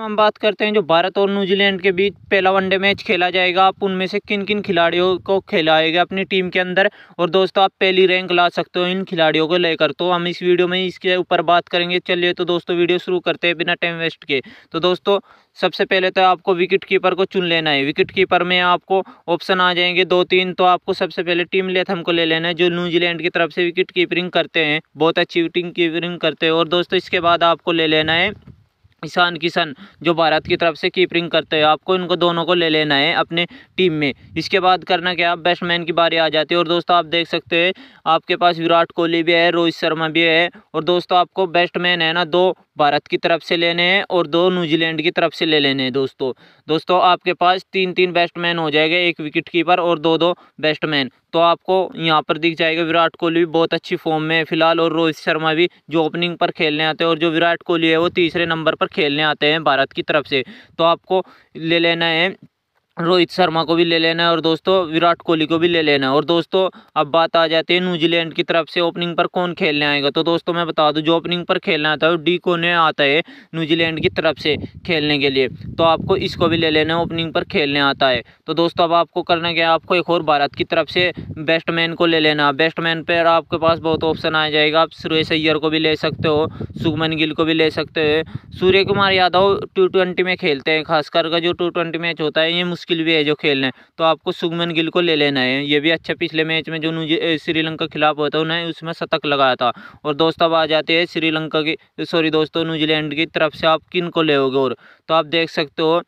हम बात करते हैं जो भारत और न्यूजीलैंड के बीच पहला वनडे मैच खेला जाएगा आप उनमें से किन किन खिलाड़ियों को खिलाएगा अपनी टीम के अंदर और दोस्तों आप पहली रैंक ला सकते हो इन खिलाड़ियों को लेकर तो हम इस वीडियो में इसके ऊपर बात करेंगे चलिए तो दोस्तों वीडियो शुरू करते हैं बिना टाइम वेस्ट के तो दोस्तों सबसे पहले तो आपको विकेट कीपर को चुन लेना है विकेट कीपर में आपको ऑप्शन आ जाएंगे दो तीन तो आपको सबसे पहले टीम लेथ हमको ले लेना है जो न्यूजीलैंड की तरफ से विकेट कीपरिंग करते हैं बहुत अच्छी विकेट कीपरिंग करते हैं और दोस्तों इसके बाद आपको ले लेना है ईशान किशन जो भारत की तरफ से कीपरिंग करते हैं आपको इनको दोनों को ले लेना है अपने टीम में इसके बाद करना क्या आप बैट्समैन की बारी आ जाती है और दोस्तों आप देख सकते हैं आपके पास विराट कोहली भी है रोहित शर्मा भी है और दोस्तों आपको बैट्समैन है ना दो भारत की तरफ से लेने हैं और दो न्यूजीलैंड की तरफ से ले लेने हैं दोस्तों दोस्तों आपके पास तीन तीन बैट्समैन हो जाएगा एक विकेट कीपर और दो दो बैट्समैन तो आपको यहाँ पर दिख जाएगा विराट कोहली भी बहुत अच्छी फॉर्म में है फिलहाल और रोहित शर्मा भी जो ओपनिंग पर खेलने आते हैं और जो विराट कोहली है वो तीसरे नंबर पर खेलने आते हैं भारत की तरफ से तो आपको ले लेना है रोहित शर्मा को भी ले लेना है और दोस्तों विराट कोहली को भी ले लेना है और दोस्तों अब बात आ जाती है न्यूजीलैंड की तरफ से ओपनिंग पर कौन खेलने आएगा तो दोस्तों मैं बता दूं जो ओपनिंग पर खेलना आता है वो डी कोने आता है न्यूजीलैंड की तरफ से खेलने के लिए तो आपको इसको भी ले लेना है ओपनिंग पर खेलने आता है तो दोस्तों अब आपको करना क्या आपको एक और भारत की तरफ से बैट्समैन को ले लेना बैट्समैन पर आपके पास बहुत ऑप्शन आ जाएगा आप सुरेश अय्यर को भी ले सकते हो सुगमन गिल को भी ले सकते हो सूर्य कुमार यादव टू में खेलते हैं खासकर का जो टू मैच होता है ये मुश्किल भी है जो खेलना है तो आपको सुगमन गिल को ले लेना है ये भी अच्छा पिछले मैच में जो श्रीलंका के खिलाफ होता है उन्हें उसमें शतक लगाया था और दोस्त अब आ जाते हैं श्रीलंका की सॉरी दोस्तों न्यूजीलैंड की तरफ से आप किन को लेोगे और तो आप देख सकते हो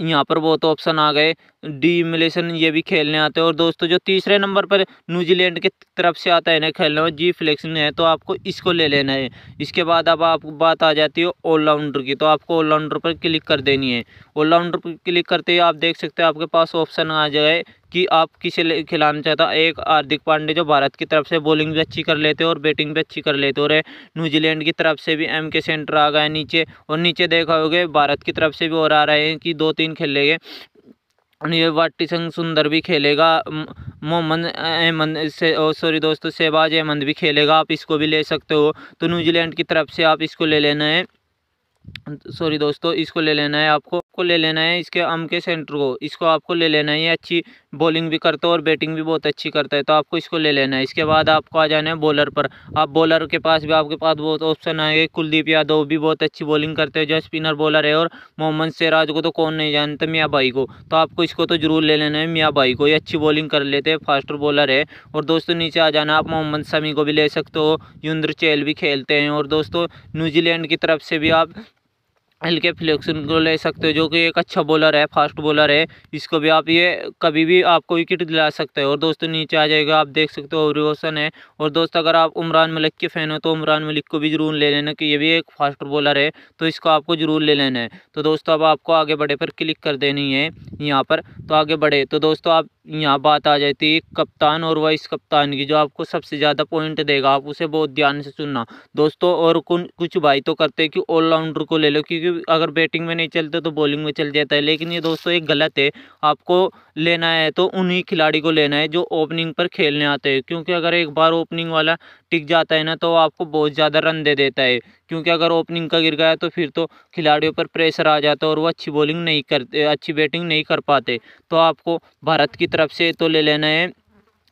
यहाँ पर बहुत ऑप्शन आ गए डीमलेसन ये भी खेलने आते हैं और दोस्तों जो तीसरे नंबर पर न्यूजीलैंड के तरफ से आता है इन्हें खेलना में जी फ्लेक्सन है तो आपको इसको ले लेना है इसके बाद अब आप बात आ जाती है ऑलराउंडर की तो आपको ऑलराउंडर पर क्लिक कर देनी है ऑलराउंडर पर क्लिक करते ही आप देख सकते हो आपके पास ऑप्शन आ जाए कि आप किसे खिलाना चाहते हो एक हार्दिक पांडे जो भारत की तरफ से बॉलिंग भी अच्छी कर लेते और बैटिंग भी अच्छी कर लेते और न्यूजीलैंड की तरफ से भी एम के सेंटर आ गए नीचे और नीचे देखा होगा भारत की तरफ से भी और आ रहे हैं कि दो तीन खेलेंगे ये वाटी संग सुंदर भी खेलेगा मोहम्मद अहमद से सॉरी दोस्तों शहबाज अहमद भी खेलेगा आप इसको भी ले सकते हो तो न्यूजीलैंड की तरफ से आप इसको ले लेना है सॉरी दोस्तों इसको ले लेना है आपको आपको ले लेना है इसके अम के सेंटर को इसको आपको ले लेना है ये अच्छी बॉलिंग भी करता है और बैटिंग भी बहुत अच्छी करता है तो आपको इसको ले लेना है इसके बाद आपको आ जाना है बॉलर पर आप बॉलर के पास भी आपके पास बहुत ऑप्शन आएंगे कुलदीप यादव भी बहुत अच्छी बॉलिंग करते हैं जो स्पिनर बॉलर है और मोहम्मद सेराज को तो कौन नहीं जानता मियाँ भाई को तो आपको इसको तो ज़रूर ले लेना है मियाँ भाई को ये अच्छी बॉलिंग कर लेते हैं फास्टर बॉलर है और दोस्तों नीचे आ जाना आप मोहम्मद समी को भी ले सकते हो युंद्र चैल भी खेलते हैं और दोस्तों न्यूजीलैंड की तरफ से भी आप एल के फ्लेक्सन को ले सकते हो जो कि एक अच्छा बॉलर है फास्ट बॉलर है इसको भी आप ये कभी भी आपको विकेट दिला सकते हो और दोस्तों नीचे आ जाएगा आप देख सकते हो रिवर्सन है और दोस्त अगर आप उमरान मलिक के फ़ैन हो तो उमरान मलिक को भी ज़रूर ले लेना कि ये भी एक फास्ट बॉलर है तो इसको आपको ज़रूर ले लेना है तो दोस्तों अब आपको आगे बढ़े पर क्लिक कर देनी है यहाँ पर तो आगे बढ़े तो दोस्तों आप यहाँ बात आ जाती है कप्तान और वाइस कप्तान की जो आपको सबसे ज़्यादा पॉइंट देगा आप उसे बहुत ध्यान से सुनना दोस्तों और कुछ भाई तो करते हैं कि ऑलराउंडर को ले लो क्योंकि अगर बैटिंग में नहीं चलते तो बॉलिंग में चल जाता है लेकिन ये दोस्तों एक गलत है आपको लेना है तो उन्हीं खिलाड़ी को लेना है जो ओपनिंग पर खेलने आते हैं क्योंकि अगर एक बार ओपनिंग वाला टिक जाता है ना तो आपको बहुत ज़्यादा रन दे देता है क्योंकि अगर ओपनिंग का गिर गया तो फिर तो खिलाड़ियों पर प्रेशर आ जाता है और वो अच्छी बॉलिंग नहीं करते अच्छी बैटिंग नहीं कर पाते तो आपको भारत की तरफ से तो ले लेना है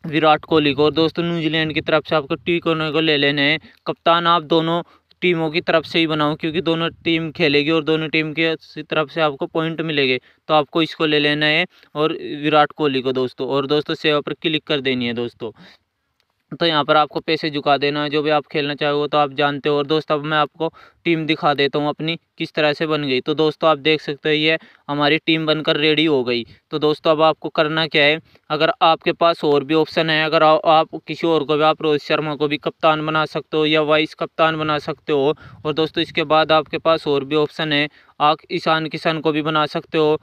विराट कोहली को और दोस्तों न्यूजीलैंड की तरफ से आपको टी कोने को ले लेने हैं कप्तान आप दोनों टीमों की तरफ से ही बनाऊँ क्योंकि दोनों टीम खेलेगी और दोनों टीम के तरफ से आपको पॉइंट मिलेंगे तो आपको इसको ले लेना है और विराट कोहली को दोस्तों और दोस्तों सेवा पर क्लिक कर देनी है दोस्तों तो यहाँ पर आपको पैसे झुका देना है जो भी आप खेलना चाहो तो आप जानते हो और दोस्तों अब मैं आपको टीम दिखा देता हूँ अपनी किस तरह से बन गई तो दोस्तों आप देख सकते हो ये हमारी टीम बनकर रेडी हो गई तो दोस्तों अब आपको करना क्या है अगर आपके पास और भी ऑप्शन है अगर आप किसी और को भी आप रोहित शर्मा को भी कप्तान बना सकते हो या वाइस कप्तान बना सकते हो और दोस्तों इसके बाद आपके पास और भी ऑप्शन है आप ईशान किशन को भी बना सकते हो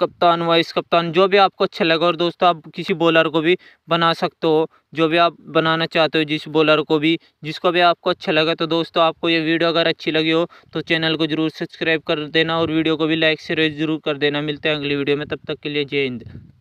कप्तान वाइस कप्तान जो भी आपको अच्छा लगे और दोस्तों आप किसी बॉलर को भी बना सकते हो जो भी आप बनाना चाहते हो जिस बॉलर को भी जिसको भी आपको अच्छा लगे तो दोस्तों आपको ये वीडियो अगर अच्छी लगी हो तो चैनल को जरूर सब्सक्राइब कर देना और वीडियो को भी लाइक शेयर जरूर कर देना मिलते हैं अगली वीडियो में तब तक के लिए जय हिंद